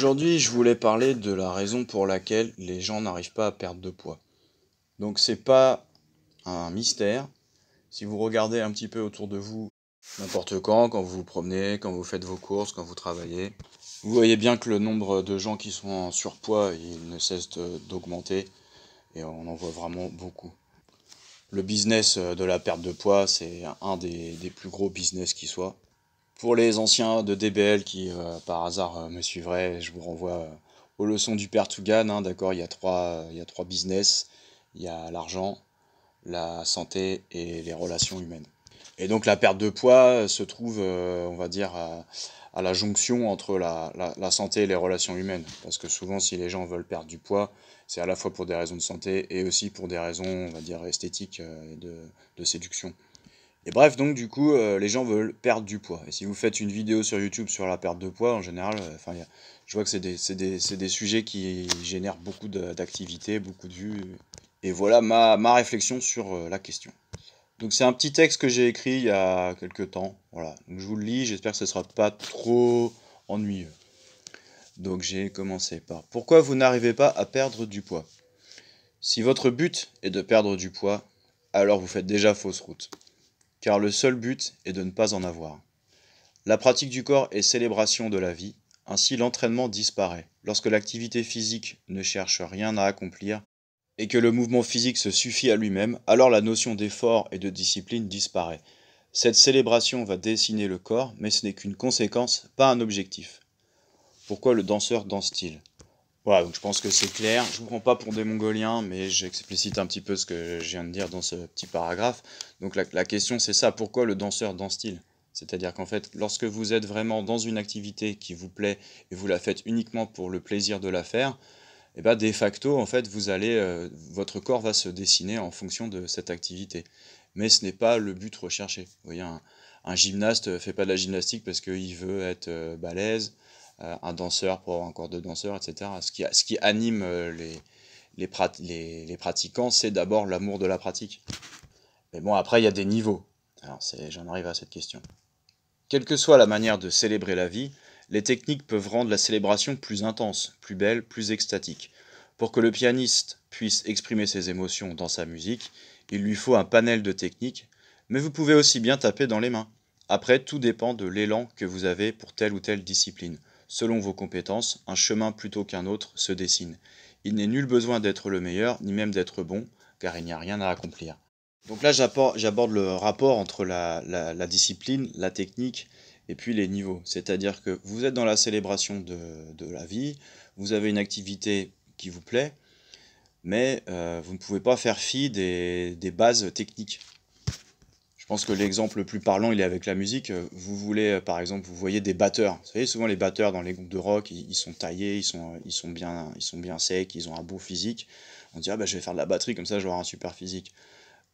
Aujourd'hui, je voulais parler de la raison pour laquelle les gens n'arrivent pas à perdre de poids. Donc ce n'est pas un mystère. Si vous regardez un petit peu autour de vous, n'importe quand, quand vous vous promenez, quand vous faites vos courses, quand vous travaillez, vous voyez bien que le nombre de gens qui sont en surpoids, il ne cesse d'augmenter et on en voit vraiment beaucoup. Le business euh, de la perte de poids, c'est un des, des plus gros business qui soit. Pour les anciens de DBL qui, euh, par hasard, euh, me suivraient, je vous renvoie euh, aux leçons du père Tougan. Hein, d'accord, il, y a trois, il y a trois business. Il y a l'argent, la santé et les relations humaines. Et donc la perte de poids se trouve, on va dire, à, la jonction entre la, la, santé et les relations humaines. Parce que souvent, si les gens veulent perdre du poids, c'est à la fois pour des raisons de santé et aussi pour des raisons, on va dire, esthétiques et de, de séduction. Et bref, donc du coup, euh, les gens veulent perdre du poids. Et si vous faites une vidéo sur YouTube sur la perte de poids, en général, euh, je vois que c'est des, des, des, sujets qui génèrent beaucoup d'activité, beaucoup de vues. Et voilà ma, ma réflexion sur euh, la question. Donc c'est un petit texte que j'ai écrit il y a quelques temps. Voilà. Donc, je vous le lis, j'espère que ce ne sera pas trop ennuyeux. Donc j'ai commencé par Pourquoi vous n'arrivez pas à perdre du poids Si votre but est de perdre du poids, alors vous faites déjà fausse route car le seul but est de ne pas en avoir. La pratique du corps est célébration de la vie, ainsi l'entraînement disparaît. Lorsque l'activité physique ne cherche rien à accomplir, et que le mouvement physique se suffit à lui-même, alors la notion d'effort et de discipline disparaît. Cette célébration va dessiner le corps, mais ce n'est qu'une conséquence, pas un objectif. Pourquoi le danseur danse-t-il voilà, donc je pense que c'est clair. Je ne vous prends pas pour des Mongoliens, mais j'explicite un petit peu ce que je viens de dire dans ce petit paragraphe. Donc la, question, c'est ça. Pourquoi le danseur danse-t-il C'est-à-dire qu'en fait, lorsque vous êtes vraiment dans une activité qui vous plaît et vous la faites uniquement pour le plaisir de la faire, eh ben, de facto, en fait, vous allez, euh, votre corps va se dessiner en fonction de cette activité. Mais ce n'est pas le but recherché. voyez, un, gymnaste ne fait pas de la gymnastique parce qu'il veut être euh, balaise euh, un danseur pour avoir encore deux danseurs, etc. Ce qui, anime euh, les, pratiquants, c'est d'abord l'amour de la pratique. Mais bon, après, il y a des niveaux. Alors, j'en arrive à cette question. Quelle que soit la manière de célébrer la vie, les techniques peuvent rendre la célébration plus intense, plus belle, plus extatique. Pour que le pianiste puisse exprimer ses émotions dans sa musique, il lui faut un panel de techniques, mais vous pouvez aussi bien taper dans les mains. Après, tout dépend de l'élan que vous avez pour telle ou telle discipline selon vos compétences, un chemin plutôt qu'un autre se dessine. Il n'est nul besoin d'être le meilleur, ni même d'être bon, car il n'y a rien à accomplir. Donc là, j'aborde le rapport entre la, discipline, la technique et puis les niveaux. C'est-à-dire que vous êtes dans la célébration de, la vie, vous avez une activité qui vous plaît, mais euh, vous ne pouvez pas faire fi des bases techniques. Je pense que l'exemple le plus parlant, il est avec la musique. Vous voulez, euh, par exemple, vous voyez des batteurs. Vous savez, souvent les batteurs dans les groupes de rock, ils, sont taillés, ils sont, ils, sont bien, ils sont bien secs, ils ont un beau physique. On dit, ah, bah, je vais faire de la batterie, comme ça, je vais avoir un super physique.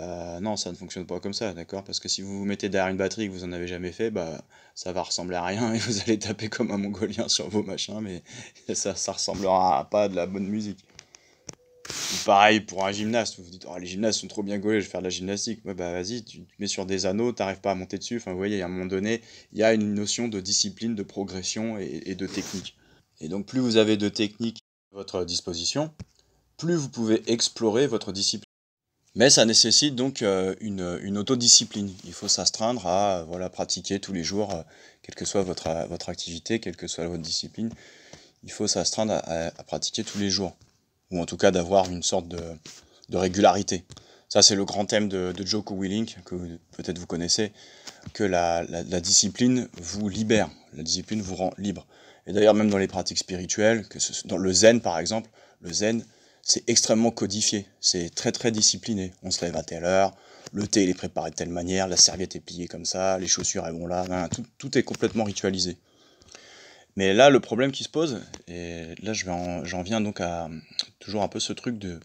Euh, non, ça ne fonctionne pas comme ça, d'accord Parce que si vous vous mettez derrière une batterie que vous n'en avez jamais fait, bah, ça va ressembler à rien et vous allez taper comme un mongolien sur vos machins, mais ça, ne ressemblera à pas de la bonne musique pareil pour un gymnaste, vous vous dites, oh, les gymnastes sont trop bien gaulés, je vais faire de la gymnastique. Ouais, bah, vas-y, tu mets sur des anneaux, tu t'arrives pas à monter dessus. Enfin, vous voyez, à un moment donné, il y a une notion de discipline, de progression et, de technique. Et donc, plus vous avez de technique à votre disposition, plus vous pouvez explorer votre discipline. Mais ça nécessite donc euh, une, autodiscipline. Il faut s'astreindre à voilà, pratiquer tous les jours, euh, quelle que soit euh, votre, activité, quelle que soit votre discipline. Il faut s'astreindre à pratiquer tous les jours ou en tout cas d'avoir une sorte de, régularité. Ça, c'est le grand thème de, de Joko Willink, que peut-être vous connaissez, que la, discipline vous libère, la discipline vous rend libre. Et d'ailleurs, même dans les pratiques spirituelles, que dans le zen par exemple, le zen, c'est extrêmement codifié, c'est très très discipliné. On se lève à telle heure, le thé il est préparé de telle manière, la serviette est pliée comme ça, les chaussures elles vont là, tout, tout est complètement ritualisé. Mais là, le problème qui se pose, et là j'en viens donc à toujours un peu ce truc de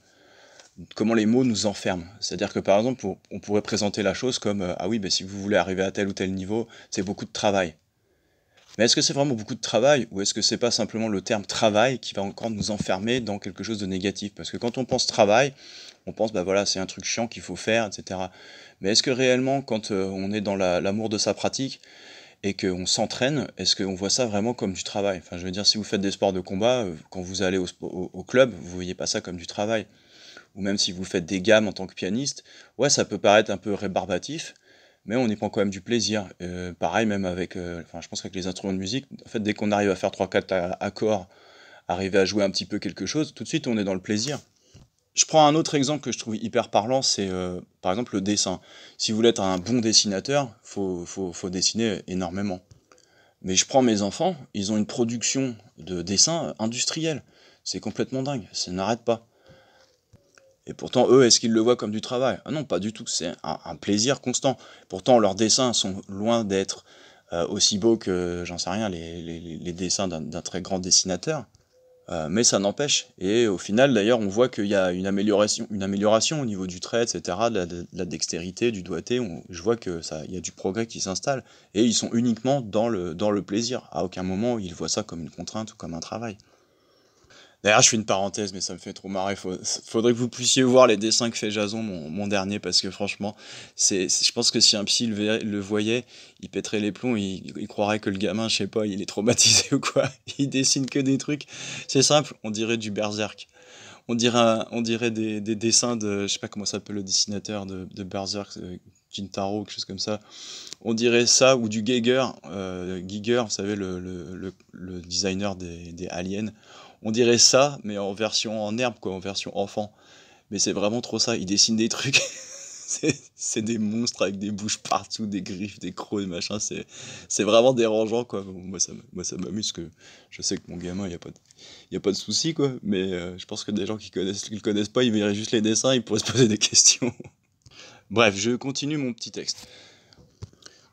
comment les mots nous enferment. C'est-à-dire que par exemple, on pourrait présenter la chose comme euh, Ah oui, ben, si vous voulez arriver à tel ou tel niveau, c'est beaucoup de travail. Mais est-ce que c'est vraiment beaucoup de travail ou est-ce que c'est pas simplement le terme travail qui va encore nous enfermer dans quelque chose de négatif Parce que quand on pense travail, on pense bah voilà, c'est un truc chiant qu'il faut faire, etc. Mais est-ce que réellement, quand euh, on est dans l'amour de sa pratique, et qu'on s'entraîne, est-ce qu'on voit ça vraiment comme du travail Enfin, je veux dire, si vous faites des sports de combat, euh, quand vous allez au, club, vous voyez pas ça comme du travail. Ou même si vous faites des gammes en tant que pianiste, ouais, ça peut paraître un peu rébarbatif, mais on y prend quand même du plaisir. Euh, pareil, même avec, euh, je pense qu'avec les instruments de musique, en fait, dès qu'on arrive à faire 3-4 accords, arriver à jouer un petit peu quelque chose, tout de suite, on est dans le plaisir je prends un autre exemple que je trouve hyper parlant, c'est euh, par exemple le dessin. Si vous voulez être un bon dessinateur, il faut, dessiner énormément. Mais je prends mes enfants, ils ont une production de dessins industrielle. C'est complètement dingue, ça n'arrête pas. Et pourtant, eux, est-ce qu'ils le voient comme du travail ah Non, pas du tout, c'est un, plaisir constant. Pourtant, leurs dessins sont loin d'être euh, aussi beaux que, j'en sais rien, les dessins d'un très grand dessinateur. Euh, mais ça n'empêche. Et au final, d'ailleurs, on voit qu'il y a une amélioration, une amélioration au niveau du trait, etc., de la, dextérité, du doigté. je vois que ça, il y a du progrès qui s'installe. Et ils sont uniquement dans le, dans le plaisir. À aucun moment, ils voient ça comme une contrainte ou comme un travail. D'ailleurs, je fais une parenthèse, mais ça me fait trop marrer. faudrait que vous puissiez voir les dessins que fait Jason, mon, dernier, parce que franchement, c'est, je pense que si un psy le, voyait, il pèterait les plombs, il, croirait que le gamin, je sais pas, il est traumatisé ou quoi. Il dessine que des trucs. C'est simple, on dirait du berserk. On dirait, on dirait des, dessins de, je sais pas comment s'appelle le dessinateur de, berserk, Gintaro euh, quelque chose comme ça. On dirait ça ou du Geiger, euh, Giger, vous savez, le, designer des, des aliens on dirait ça, mais en version en herbe, quoi, en version enfant. Mais c'est vraiment trop ça. Il dessine des trucs. c'est des monstres avec des bouches partout, des griffes, des crocs, des machins. C'est vraiment dérangeant, quoi. moi, ça, m'amuse que je sais que mon gamin, il n'y a pas de, soucis, a pas de souci, quoi. Mais euh, je pense que des gens qui connaissent, qui le connaissent pas, ils verraient juste les dessins, ils pourraient se poser des questions. Bref, je continue mon petit texte.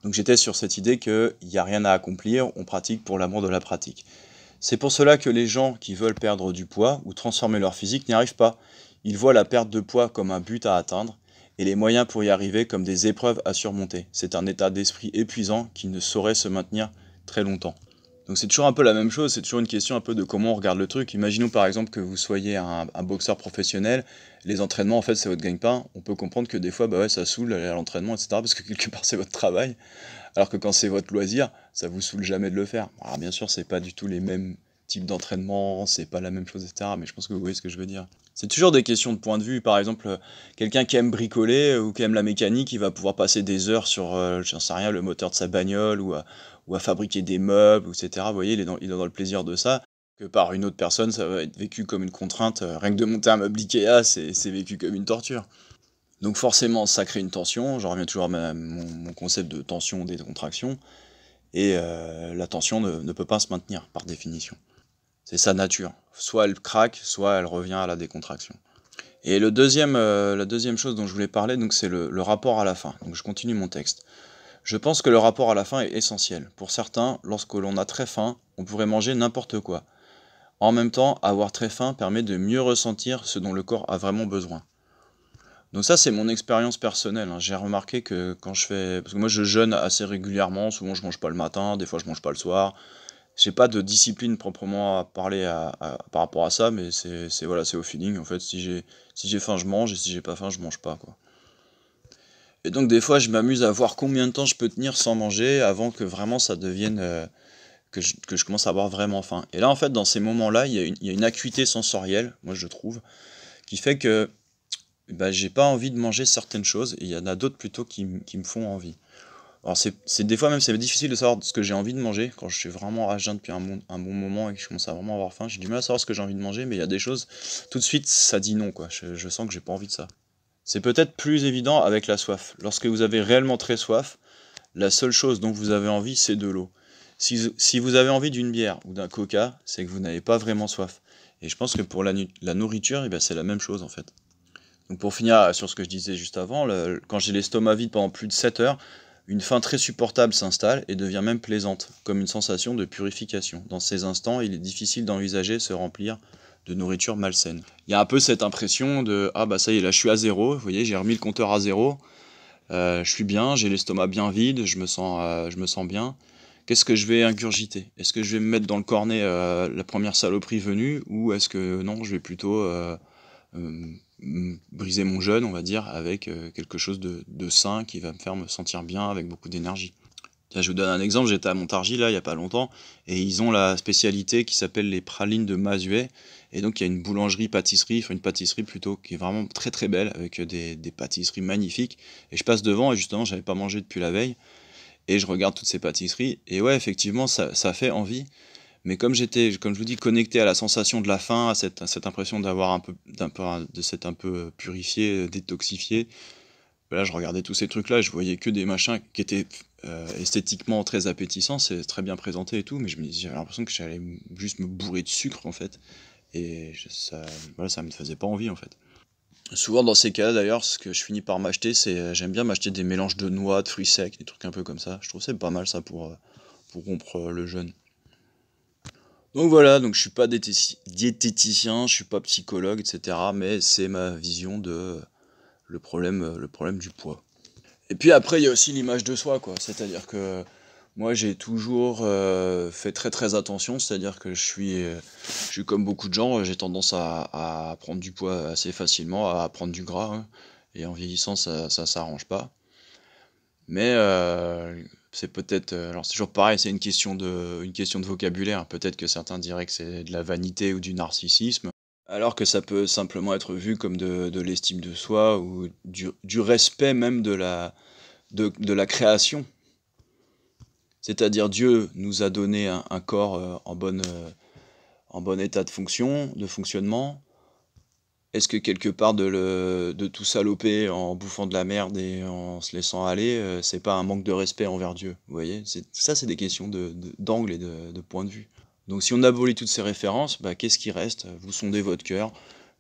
Donc j'étais sur cette idée qu'il n'y a rien à accomplir, on pratique pour l'amour de la pratique. C'est pour cela que les gens qui veulent perdre du poids ou transformer leur physique n'y arrivent pas. Ils voient la perte de poids comme un but à atteindre et les moyens pour y arriver comme des épreuves à surmonter. C'est un état d'esprit épuisant qui ne saurait se maintenir très longtemps. Donc c'est toujours un peu la même chose, c'est toujours une question un peu de comment on regarde le truc. Imaginons par exemple que vous soyez un, boxeur professionnel, les entraînements en fait c'est votre gagne-pain. On peut comprendre que des fois bah ouais ça saoule à l'entraînement etc parce que quelque part c'est votre travail. Alors que quand c'est votre loisir, ça vous saoule jamais de le faire. bien sûr, c'est pas du tout les mêmes types d'entraînement, c'est pas la même chose, etc. Mais je pense que vous voyez ce que je veux dire. C'est toujours des questions de point de vue. Par exemple, euh, quelqu'un qui aime bricoler ou qui aime la mécanique, il va pouvoir passer des heures sur, je euh, j'en sais rien, le moteur de sa bagnole ou à, fabriquer des meubles, etc. Vous voyez, il il est dans le plaisir de ça. Que par une autre personne, ça va être vécu comme une contrainte. Euh, rien que de monter un meuble Ikea, c'est vécu comme une torture. Donc forcément, ça crée une tension. J'en reviens toujours à mon, concept de tension décontraction. Et euh, la tension ne, peut pas se maintenir par définition. C'est sa nature. Soit elle craque, soit elle revient à la décontraction. Et euh, la deuxième chose dont je voulais parler, donc c'est le, rapport à la fin. Donc je continue mon texte. Je pense que le rapport à la faim est essentiel. Pour certains, lorsque l'on a très faim, on pourrait manger n'importe quoi. En même temps, avoir très faim permet de mieux ressentir ce dont le corps a vraiment besoin. Donc ça, c'est mon expérience personnelle. Hein. J'ai remarqué que quand je fais... Parce que moi, je jeûne assez régulièrement. Souvent, je mange pas le matin. Des fois, je mange pas le soir. J'ai pas de discipline proprement à parler à, par rapport à ça, mais c'est voilà, au feeling. En fait, si j'ai si faim, je mange. Et si j'ai pas faim, je mange pas. Quoi. Et donc, des fois, je m'amuse à voir combien de temps je peux tenir sans manger avant que vraiment ça devienne... Euh, que, je, que, je, commence à avoir vraiment faim. Et là, en fait, dans ces moments-là, il y, a une acuité sensorielle, moi, je trouve, qui fait que bah, j'ai pas envie de manger certaines choses, et il y en a d'autres plutôt qui, qui, me font envie. Alors c'est des fois même c'est difficile de savoir ce que j'ai envie de manger quand je suis vraiment à jeun depuis un bon, un bon moment et que je commence à vraiment avoir faim. J'ai du mal à savoir ce que j'ai envie de manger, mais il y a des choses tout de suite ça dit non quoi. Je, sens que j'ai pas envie de ça. C'est peut-être plus évident avec la soif. Lorsque vous avez réellement très soif, la seule chose dont vous avez envie c'est de l'eau. Si, si, vous avez envie d'une bière ou d'un coca, c'est que vous n'avez pas vraiment soif. Et je pense que pour la, la nourriture, eh ben, c'est la même chose en fait. Donc pour finir euh, sur ce que je disais juste avant, le, quand j'ai l'estomac vide pendant plus de 7 heures, une faim très supportable s'installe et devient même plaisante, comme une sensation de purification. Dans ces instants, il est difficile d'envisager se remplir de nourriture malsaine. Il y a un peu cette impression de ah bah ça y est là je suis à zéro, vous voyez j'ai remis le compteur à zéro, euh, je suis bien, j'ai l'estomac bien vide, je me sens, euh, je me sens bien. Qu'est-ce que je vais ingurgiter Est-ce que je vais me mettre dans le cornet la première saloperie venue ou est-ce que non je vais plutôt briser mon jeûne, on va dire, avec euh, quelque chose de, de sain qui va me faire me sentir bien avec beaucoup d'énergie. je vous donne un exemple, j'étais à Montargis là il n'y a pas longtemps, et ils ont la spécialité qui s'appelle les pralines de Mazuet. Et donc il y a une boulangerie, pâtisserie, enfin une pâtisserie plutôt, qui est vraiment très très belle, avec des, pâtisseries magnifiques. Et je passe devant, et justement n'avais pas mangé depuis la veille, et je regarde toutes ces pâtisseries, et ouais effectivement ça fait envie. Mais comme j'étais, comme je vous dis, connecté à la sensation de la faim, à cette, cette impression d'avoir un peu, d'un peu, de s'être un peu euh, purifié, euh, détoxifié, ben là, je regardais tous ces trucs-là, je voyais que des machins qui étaient euh, esthétiquement très appétissants, c'est très bien présenté et tout, mais je me disais, j'avais l'impression que j'allais juste me bourrer de sucre, en fait. Et ça, voilà, ça me faisait pas envie, en fait. Souvent, dans ces cas-là, d'ailleurs, ce que je finis par m'acheter, c'est, j'aime bien m'acheter des mélanges de noix, de fruits secs, des trucs un peu comme ça. Je trouve c'est pas mal, ça, pour, pour rompre le jeûne. Donc voilà, donc je suis pas diététicien, je suis pas psychologue, etc. Mais c'est ma vision de le problème, le problème du poids. Et puis après, il y a aussi l'image de soi, quoi. C'est-à-dire que moi, j'ai toujours euh, fait très très attention, c'est-à-dire que je suis, euh, je suis comme beaucoup de gens, j'ai tendance à, prendre du poids assez facilement, à prendre du gras, hein, et en vieillissant, ça s'arrange pas. Mais euh, c'est peut-être, euh, alors c'est toujours pareil, c'est une question de, une question de vocabulaire. Peut-être que certains diraient que c'est de la vanité ou du narcissisme, alors que ça peut simplement être vu comme de, l'estime de soi ou du, respect même de la, de, la création. C'est-à-dire Dieu nous a donné un, corps euh, en, bonne, euh, en bon état de fonction, de fonctionnement, est-ce que quelque part de, le, de tout saloper en bouffant de la merde et en se laissant aller, euh, c'est pas un manque de respect envers Dieu Vous voyez Ça, c'est des questions d'angle et de, de, point de vue. Donc si on abolit toutes ces références, bah, qu'est-ce qui reste Vous sondez votre cœur,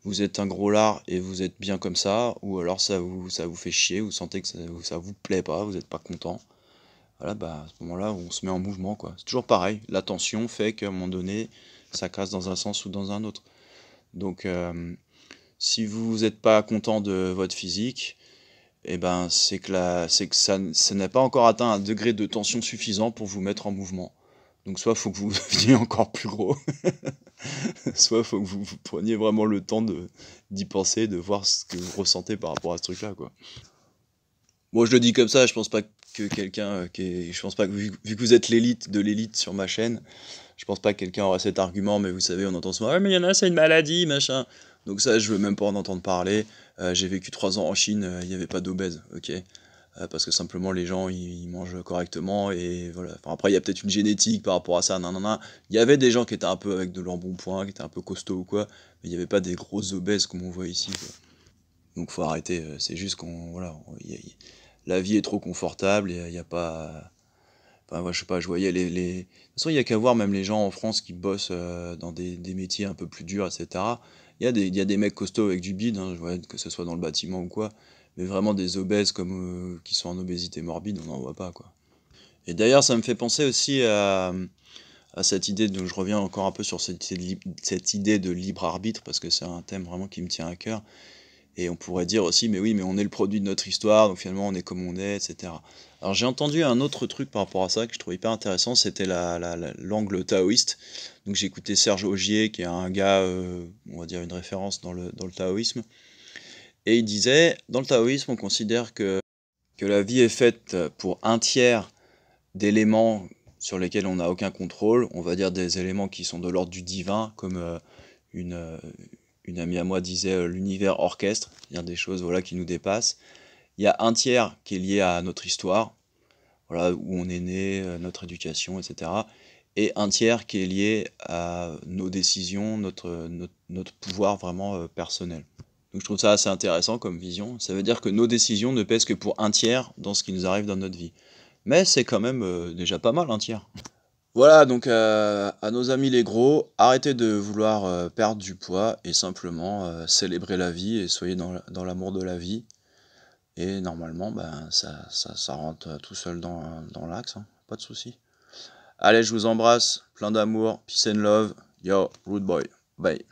vous êtes un gros lard et vous êtes bien comme ça, ou alors ça vous, ça vous fait chier, vous sentez que ça, vous plaît pas, vous n'êtes pas content. Voilà, bah, à ce moment-là, on se met en mouvement. quoi. C'est toujours pareil, l'attention fait qu'à un moment donné, ça casse dans un sens ou dans un autre. Donc... Euh, si vous n'êtes pas content de votre physique, eh ben, c'est que, la, que ça, n'a pas encore atteint un degré de tension suffisant pour vous mettre en mouvement. Donc soit il faut que vous deveniez encore plus gros, soit il faut que vous, vous, preniez vraiment le temps d'y penser, de voir ce que vous ressentez par rapport à ce truc-là, quoi. Moi, je le dis comme ça, je pense pas que quelqu'un euh, qui est, je pense pas que vu, que vous êtes l'élite de l'élite sur ma chaîne, je pense pas que quelqu'un aura cet argument, mais vous savez, on entend souvent, ah, mais il y en a, c'est une maladie, machin. Donc ça, je veux même pas en entendre parler. Euh, j'ai vécu trois ans en Chine, euh, il n'y avait pas d'obèses, ok euh, Parce que simplement, les gens, ils, mangent correctement, et voilà. Enfin, après, il y a peut-être une génétique par rapport à ça, nanana. Il y avait des gens qui étaient un peu avec de l'embonpoint, qui étaient un peu costauds ou quoi, mais il n'y avait pas des grosses obèses comme on voit ici, quoi. Donc faut arrêter, c'est juste qu'on... Voilà, la vie est trop confortable, il n'y a, pas... Enfin, moi, je sais pas, je voyais les... les... De toute façon, il n'y a qu'à voir même les gens en France qui bossent dans des, des métiers un peu plus durs, etc., il y, a des, y mecs costauds avec du bide, hein, que ce soit dans le bâtiment ou quoi, mais vraiment des obèses comme, euh, qui sont en obésité morbide, on n'en voit pas. quoi. Et d'ailleurs, ça me fait penser aussi à, cette idée, donc je reviens encore un peu sur cette, cette idée de libre arbitre, parce que c'est un thème vraiment qui me tient à cœur. Et on pourrait dire aussi, mais oui, mais on est le produit de notre histoire, donc finalement on est comme on est, etc. Alors j'ai entendu un autre truc par rapport à ça que je trouvais hyper intéressant, c'était l'angle la, taoïste. Donc j'ai écouté Serge Augier, qui est un gars, euh, on va dire une référence dans le, dans le taoïsme, et il disait, dans le taoïsme on considère que, que la vie est faite pour un tiers d'éléments sur lesquels on n'a aucun contrôle, on va dire des éléments qui sont de l'ordre du divin, comme euh, une, euh, une amie à moi disait euh, l'univers orchestre, il y a des choses voilà, qui nous dépassent. Il y a un tiers qui est lié à notre histoire, voilà, où on est né, euh, notre éducation, etc. Et un tiers qui est lié à nos décisions, notre, notre, notre pouvoir vraiment euh, personnel. Donc je trouve ça assez intéressant comme vision. Ça veut dire que nos décisions ne pèsent que pour un tiers dans ce qui nous arrive dans notre vie. Mais c'est quand même déjà pas mal un tiers. Voilà, donc euh, à nos amis les gros, arrêtez de vouloir euh, perdre du poids et simplement célébrer euh, célébrez la vie et soyez dans, l'amour de la vie. Et normalement, ben, ça, ça, rentre tout seul dans, l'axe, hein, pas de souci. Allez, je vous embrasse, plein d'amour, peace and love, yo, rude boy, bye.